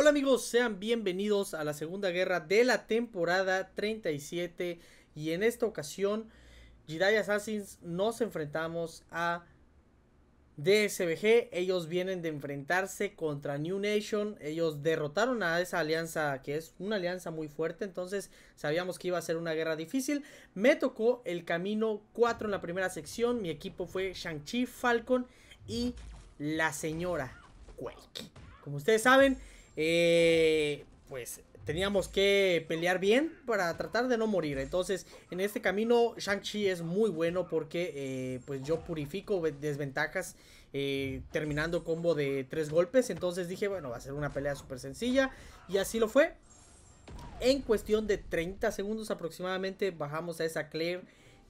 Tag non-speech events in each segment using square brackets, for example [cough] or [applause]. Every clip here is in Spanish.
Hola amigos, sean bienvenidos a la segunda guerra de la temporada 37 y en esta ocasión Jedi Assassins nos enfrentamos a DSBG, ellos vienen de enfrentarse contra New Nation, ellos derrotaron a esa alianza que es una alianza muy fuerte, entonces sabíamos que iba a ser una guerra difícil. Me tocó el camino 4 en la primera sección, mi equipo fue Shang-Chi, Falcon y la señora Quake. Como ustedes saben, eh, pues teníamos que pelear bien para tratar de no morir. Entonces, en este camino, Shang-Chi es muy bueno porque eh, pues yo purifico desventajas eh, terminando combo de tres golpes. Entonces dije, bueno, va a ser una pelea súper sencilla. Y así lo fue. En cuestión de 30 segundos aproximadamente, bajamos a esa Claire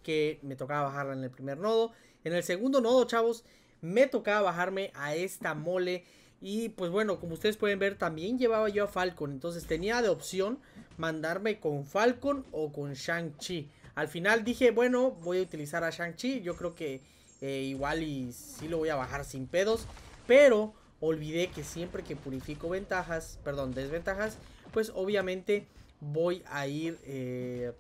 que me tocaba bajarla en el primer nodo. En el segundo nodo, chavos, me tocaba bajarme a esta mole y pues bueno, como ustedes pueden ver, también llevaba yo a Falcon. Entonces tenía de opción mandarme con Falcon o con Shang-Chi. Al final dije, bueno, voy a utilizar a Shang-Chi. Yo creo que eh, igual y si lo voy a bajar sin pedos. Pero olvidé que siempre que purifico ventajas, perdón, desventajas, pues obviamente voy a ir... Eh,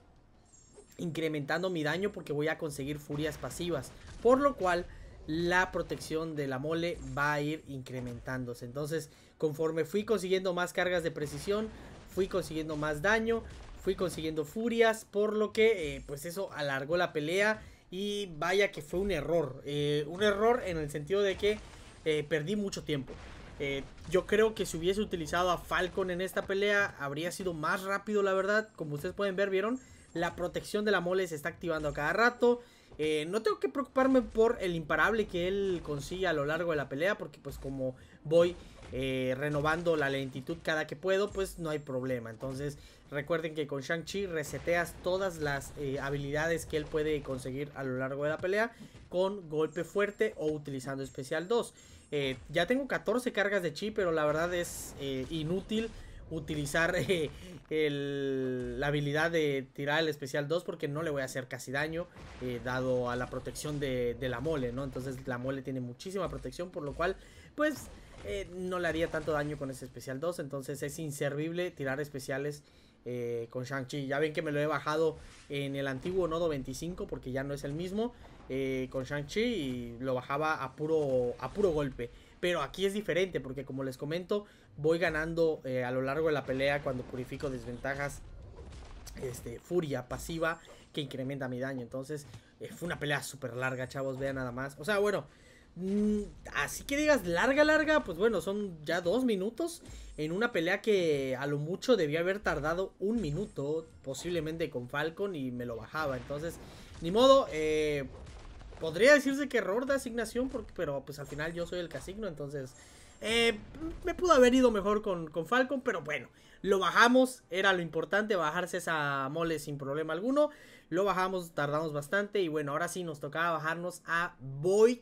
incrementando mi daño porque voy a conseguir furias pasivas. Por lo cual la protección de la mole va a ir incrementándose. Entonces, conforme fui consiguiendo más cargas de precisión, fui consiguiendo más daño, fui consiguiendo furias, por lo que eh, pues eso alargó la pelea y vaya que fue un error. Eh, un error en el sentido de que eh, perdí mucho tiempo. yo creo que si hubiese utilizado a Falcon en esta pelea, habría sido más rápido, la verdad. Como ustedes pueden ver, vieron, la protección de la mole se está activando a cada rato. Eh, no tengo que preocuparme por el imparable que él consigue a lo largo de la pelea, porque pues como voy eh, renovando la lentitud cada que puedo, pues no hay problema. Entonces recuerden que con Shang-Chi reseteas todas las eh, habilidades que él puede conseguir a lo largo de la pelea con golpe fuerte o utilizando especial 2. ya tengo 14 cargas de chi, pero la verdad es inútil utilizar eh, la habilidad de tirar el especial 2 porque no le voy a hacer casi daño eh, dado a la protección de, la mole, ¿no? Entonces la mole tiene muchísima protección por lo cual pues eh, no le haría tanto daño con ese especial 2, entonces es inservible tirar especiales con Shang-Chi. Ya ven que me lo he bajado en el antiguo nodo 25 porque ya no es el mismo eh, con Shang-Chi y lo bajaba a puro, a puro golpe. Pero aquí es diferente porque como les comento, voy ganando eh, a lo largo de la pelea cuando purifico desventajas, este, furia pasiva que incrementa mi daño. Entonces eh, fue una pelea súper larga, chavos, vean nada más. O sea, bueno, mm, así que digas larga, larga, pues bueno, son ya dos minutos en una pelea que a lo mucho debía haber tardado un minuto, posiblemente con Falcon y me lo bajaba. Entonces, ni modo, eh Podría decirse que error de asignación, porque, pero pues al final yo soy el que entonces eh, me pudo haber ido mejor con, con, Falcon, pero bueno, lo bajamos, era lo importante, bajarse esa mole sin problema alguno. Lo bajamos, tardamos bastante y bueno, ahora sí nos tocaba bajarnos a Void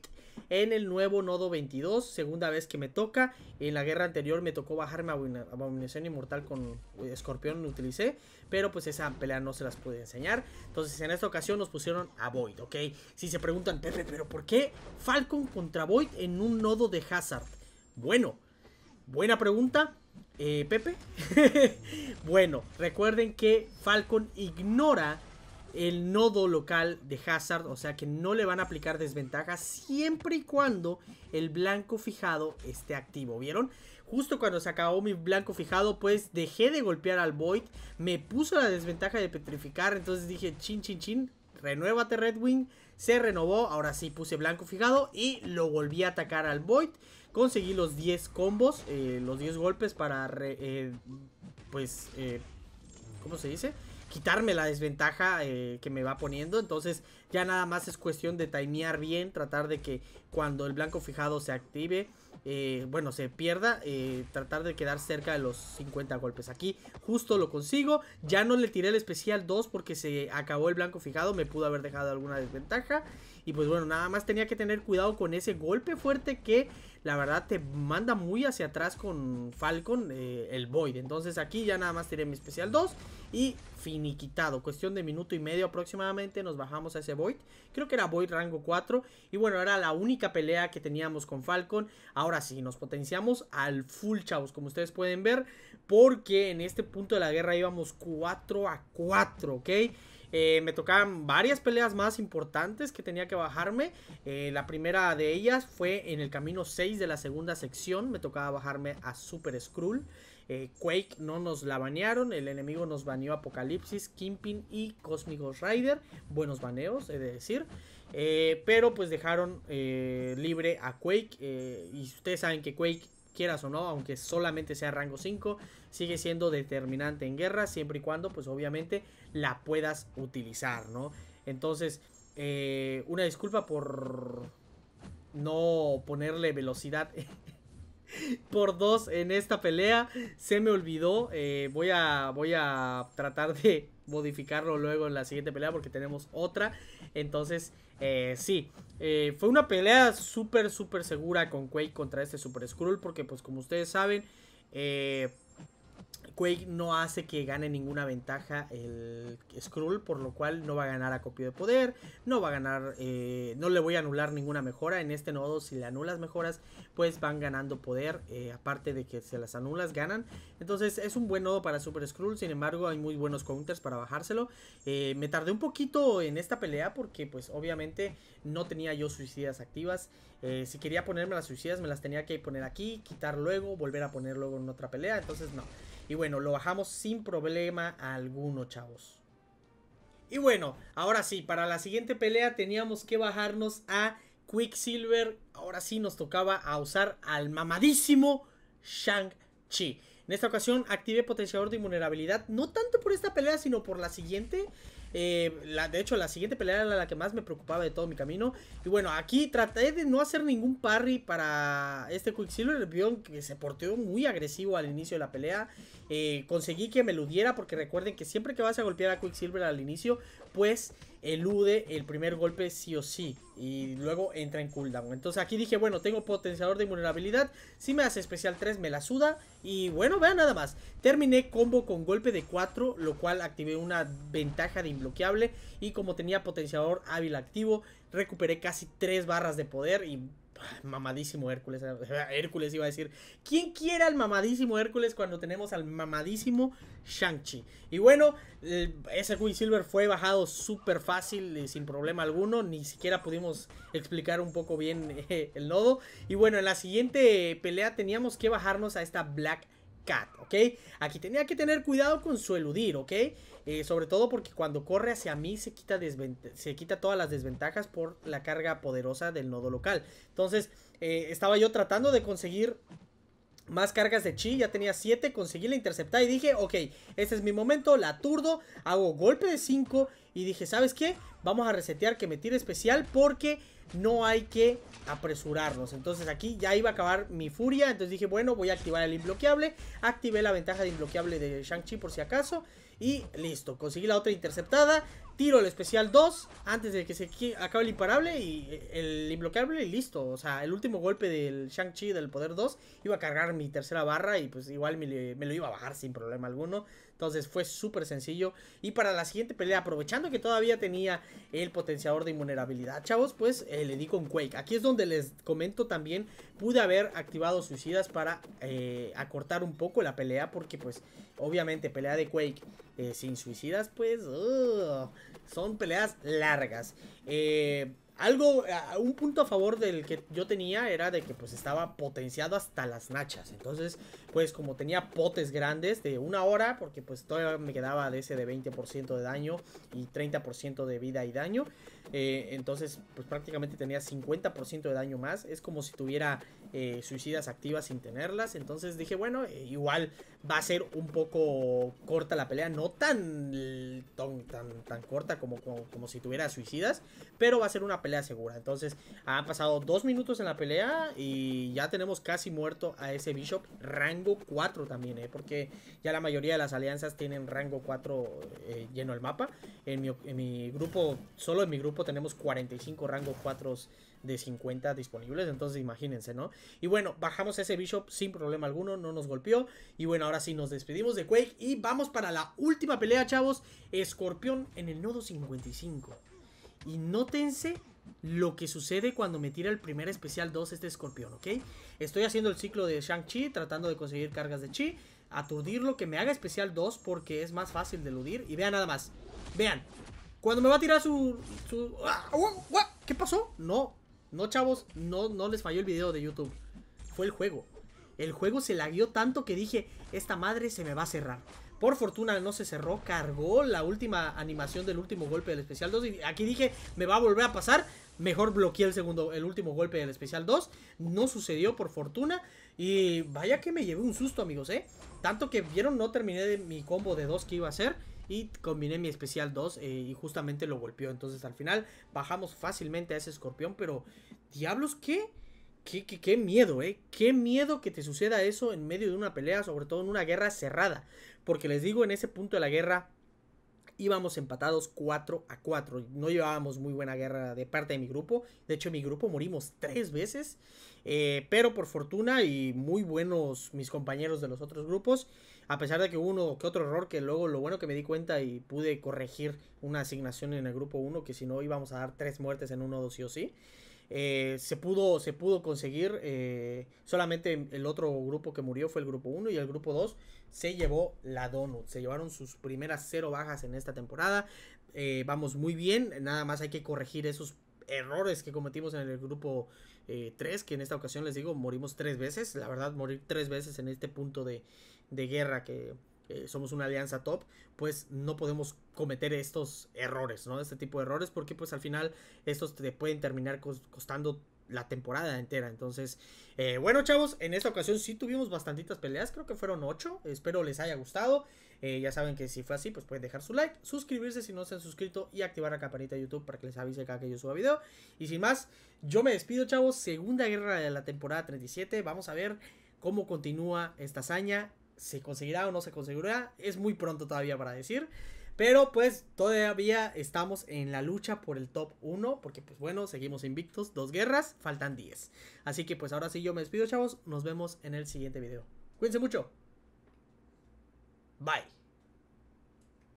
en el nuevo nodo 22, segunda vez que me toca. En la guerra anterior me tocó bajarme a Abominación Inmortal con eh, Escorpión, lo utilicé, pero pues esa pelea no se las pude enseñar. Entonces en esta ocasión nos pusieron a Void, ¿ok? Si se preguntan, Pepe, pero ¿por qué Falcon contra Void en un nodo de Hazard? Bueno, buena pregunta. Eh, Pepe. [laughs] bueno, recuerden que Falcon ignora el nodo local de Hazard, o sea que no le van a aplicar desventajas siempre y cuando el blanco fijado esté activo, ¿vieron? Justo cuando se acabó mi blanco fijado, pues dejé de golpear al Void, me puso la desventaja de petrificar, entonces dije, chin, chin, chin, renuévate Red Wing, se renovó, ahora sí puse blanco fijado y lo volví a atacar al Void, conseguí los 10 combos, eh, los 10 golpes para, eh, pues, eh, ¿cómo se dice? quitarme la desventaja eh, que me va poniendo. Entonces ya nada más es cuestión de timear bien, tratar de que cuando el blanco fijado se active, eh, bueno, se pierda, eh, tratar de quedar cerca de los 50 golpes. Aquí justo lo consigo, ya no le tiré el especial 2 porque se acabó el blanco fijado, me pudo haber dejado alguna desventaja. Y pues bueno, nada más tenía que tener cuidado con ese golpe fuerte que la verdad te manda muy hacia atrás con Falcon eh, el Void. Entonces aquí ya nada más tiré mi especial 2 y finiquitado. Cuestión de minuto y medio aproximadamente nos bajamos a ese Void. Creo que era Void rango 4 y bueno, era la única pelea que teníamos con Falcon. Ahora sí, nos potenciamos al full, chavos, como ustedes pueden ver, porque en este punto de la guerra íbamos 4 a 4, ¿ok? Eh, me tocaban varias peleas más importantes que tenía que bajarme. Eh, la primera de ellas fue en el camino 6 de la segunda sección. Me tocaba bajarme a Super Skrull. Eh, Quake no nos la banearon, el enemigo nos baneó Apocalipsis, kimping y Cosmic Rider. Buenos baneos, he de decir. pero pues dejaron libre a Quake. y ustedes saben que Quake quieras o no, aunque solamente sea rango 5, sigue siendo determinante en guerra, siempre y cuando, pues obviamente, la puedas utilizar, ¿no? Entonces, eh, una disculpa por no ponerle velocidad por dos en esta pelea. Se me olvidó. Eh, voy, a, voy a tratar de [laughs] modificarlo luego en la siguiente pelea porque tenemos otra. Entonces, eh, sí. Eh, fue una pelea súper, súper segura con Quake contra este Super Skrull. Porque, pues, como ustedes saben, eh, Quake no hace que gane ninguna ventaja el Skrull, por lo cual no va a ganar acopio de poder, no va a ganar, eh, no le voy a anular ninguna mejora. En este nodo, si le anulas mejoras, pues van ganando poder, eh, aparte de que se las anulas, ganan. Entonces es un buen nodo para Super Skrull, sin embargo hay muy buenos counters para bajárselo. Eh, me tardé un poquito en esta pelea porque pues obviamente no tenía yo suicidas activas. si quería ponerme las suicidas me las tenía que poner aquí, quitar luego, volver a poner luego en otra pelea, entonces no. Y bueno, lo bajamos sin problema alguno, chavos. Y bueno, ahora sí, para la siguiente pelea teníamos que bajarnos a Quicksilver. Ahora sí nos tocaba a usar al mamadísimo Shang-Chi. En esta ocasión activé potenciador de invulnerabilidad, no tanto por esta pelea, sino por la siguiente. Eh, la, de hecho, la siguiente pelea era la que más me preocupaba de todo mi camino. Y bueno, aquí traté de no hacer ningún parry para este Quicksilver. Vieron que se porteó muy agresivo al inicio de la pelea. Eh, conseguí que me diera porque recuerden que siempre que vas a golpear a Quicksilver al inicio, pues elude el primer golpe sí o sí y luego entra en cooldown. Entonces aquí dije, bueno, tengo potenciador de vulnerabilidad, si me hace especial 3 me la suda y bueno, vean nada más. Terminé combo con golpe de 4, lo cual activé una ventaja de inbloqueable y como tenía potenciador hábil activo, recuperé casi 3 barras de poder y mamadísimo Hércules. Eh, [laughs] Hércules iba a decir, ¿quién quiere al mamadísimo Hércules cuando tenemos al mamadísimo Shang-Chi? Y bueno, eh, ese Silver fue bajado súper fácil eh, sin problema alguno. Ni siquiera pudimos explicar un poco bien [laughs] el nodo. Y bueno, en la siguiente pelea teníamos que bajarnos a esta Black Cat, ¿ok? Aquí tenía que tener cuidado con su eludir, ¿ok? Eh, sobre todo porque cuando corre hacia mí se quita, se quita todas las desventajas por la carga poderosa del nodo local. Entonces, eh, estaba yo tratando de conseguir más cargas de chi, ya tenía 7, conseguí la interceptada y dije, ok, este es mi momento, la turdo hago golpe de 5 y dije, ¿sabes qué? Vamos a resetear que me tire especial porque no hay que apresurarnos. Entonces aquí ya iba a acabar mi furia, entonces dije, bueno, voy a activar el imbloqueable, activé la ventaja de imbloqueable de Shang-Chi por si acaso y listo, conseguí la otra interceptada, tiro el especial 2 antes de que se acabe el imparable y eh, el imbloqueable y listo. O sea, el último golpe del Shang-Chi del poder 2 iba a cargar mi tercera barra y pues igual me, lo iba a bajar sin problema alguno. Entonces fue súper sencillo. Y para la siguiente pelea, aprovechando que todavía tenía el potenciador de inmunerabilidad, chavos, pues eh, le di con Quake. Aquí es donde les comento también, pude haber activado suicidas para eh, acortar un poco la pelea porque pues obviamente pelea de Quake sin suicidas pues son peleas largas. Eh, algo, un punto a favor del que yo tenía era de que pues estaba potenciado hasta las nachas. Entonces, pues como tenía potes grandes de una hora, porque pues todavía me quedaba de ese de 20% de daño y 30% de vida y daño. Eh, entonces, pues prácticamente tenía 50% de daño más. Es como si tuviera eh, suicidas activas sin tenerlas. Entonces dije, bueno, eh, igual va a ser un poco corta la pelea, no tan, tan, tan, corta como, como, si tuviera suicidas, pero va a ser una pelea segura. Entonces han pasado dos minutos en la pelea y ya tenemos casi muerto a ese Bishop, rango 4 también, eh, porque ya la mayoría de las alianzas tienen rango 4 eh, lleno el mapa. En mi, mi grupo, solo en mi grupo tenemos 45 rango 4 de 50 disponibles, entonces imagínense, ¿no? Y bueno, bajamos ese Bishop sin problema alguno, no nos golpeó. Y bueno, ahora sí nos despedimos de Quake y vamos para la última pelea, chavos. Escorpión en el nodo 55. Y nótense lo que sucede cuando me tira el primer especial 2 este escorpión, ¿ok? Estoy haciendo el ciclo de Shang-Chi, tratando de conseguir cargas de chi, aturdirlo, que me haga especial 2 porque es más fácil de eludir. Y vean nada más, vean, cuando me va a tirar su... ¡Ah! ¿Qué pasó? No, no, chavos, no, no les falló el video de YouTube. Fue el juego. El juego se laguió tanto que dije, esta madre se me va a cerrar. Por fortuna no se cerró, cargó la última animación del último golpe del especial 2. Y aquí dije, me va a volver a pasar. Mejor bloqueé el segundo, el último golpe del especial 2. No sucedió por fortuna. Y vaya que me llevé un susto, amigos, ¿eh? Tanto que vieron, no terminé de mi combo de 2 que iba a hacer y combiné mi especial 2 eh, y justamente lo golpeó. Entonces al final bajamos fácilmente a ese escorpión, pero diablos, ¿qué? Qué, qué, qué miedo, ¿eh? Qué miedo que te suceda eso en medio de una pelea, sobre todo en una guerra cerrada. Porque les digo, en ese punto de la guerra, íbamos empatados 4 a 4. No llevábamos muy buena guerra de parte de mi grupo. De hecho, mi grupo morimos tres veces. Eh, pero por fortuna y muy buenos mis compañeros de los otros grupos. A pesar de que hubo uno que otro error que luego lo bueno que me di cuenta y pude corregir una asignación en el grupo 1 que si no íbamos a dar tres muertes en uno, dos sí o sí. Eh, se, pudo, se pudo conseguir, eh, solamente el otro grupo que murió fue el grupo 1 y el grupo 2 se llevó la Donut, se llevaron sus primeras cero bajas en esta temporada, eh, vamos muy bien, nada más hay que corregir esos errores que cometimos en el grupo 3, que en esta ocasión les digo, morimos tres veces, la verdad morir tres veces en este punto de, de guerra que, eh, somos una alianza top, pues no podemos cometer estos errores, ¿no? Este tipo de errores, porque pues al final estos te pueden terminar costando la temporada entera. Entonces, eh, bueno, chavos, en esta ocasión sí tuvimos bastantitas peleas, creo que fueron 8. Espero les haya gustado. Eh, ya saben que si fue así, pues pueden dejar su like, suscribirse si no se han suscrito y activar la campanita de YouTube para que les avise cada que yo suba video. Y sin más, yo me despido, chavos. Segunda guerra de la temporada 37. Vamos a ver cómo continúa esta hazaña se conseguirá o no se conseguirá, es muy pronto todavía para decir. Pero pues todavía estamos en la lucha por el top 1, porque pues bueno, seguimos invictos, dos guerras, faltan 10. Así que pues ahora sí yo me despido chavos, nos vemos en el siguiente video. Cuídense mucho. Bye.